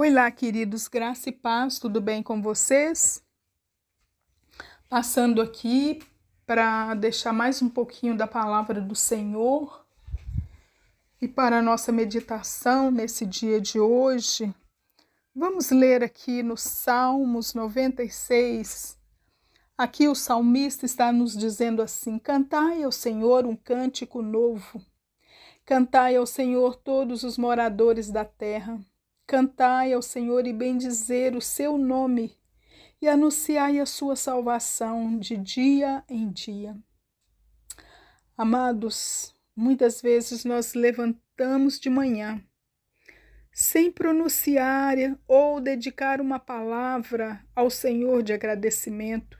Oi lá, queridos, graça e paz, tudo bem com vocês? Passando aqui para deixar mais um pouquinho da palavra do Senhor e para a nossa meditação nesse dia de hoje, vamos ler aqui no Salmos 96. Aqui o salmista está nos dizendo assim: Cantai ao Senhor um cântico novo, cantai ao Senhor todos os moradores da terra. Cantai ao Senhor e bendizer o seu nome, e anunciai a sua salvação de dia em dia. Amados, muitas vezes nós levantamos de manhã sem pronunciar ou dedicar uma palavra ao Senhor de agradecimento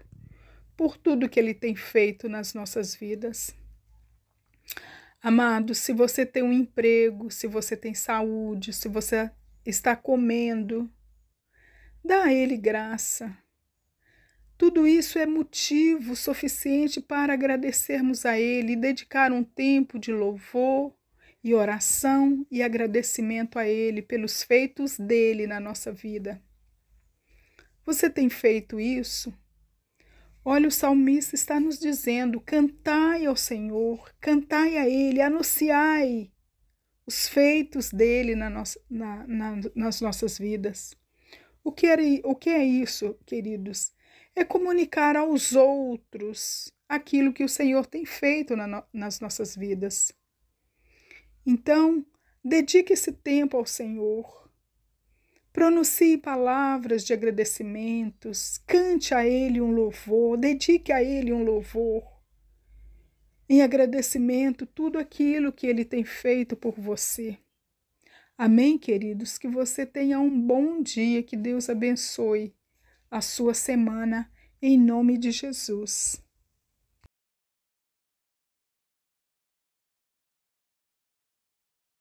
por tudo que ele tem feito nas nossas vidas. Amado, se você tem um emprego, se você tem saúde, se você está comendo. Dá a ele graça. Tudo isso é motivo suficiente para agradecermos a ele e dedicar um tempo de louvor e oração e agradecimento a ele pelos feitos dele na nossa vida. Você tem feito isso? Olha, o salmista está nos dizendo: cantai ao Senhor, cantai a Ele, anunciai os feitos dele na nossa, na, na, nas nossas vidas. O que, era, o que é isso, queridos? É comunicar aos outros aquilo que o Senhor tem feito na, nas nossas vidas. Então, dedique esse tempo ao Senhor. Pronuncie palavras de agradecimentos, cante a Ele um louvor, dedique a Ele um louvor em agradecimento tudo aquilo que Ele tem feito por você. Amém, queridos? Que você tenha um bom dia, que Deus abençoe a sua semana, em nome de Jesus.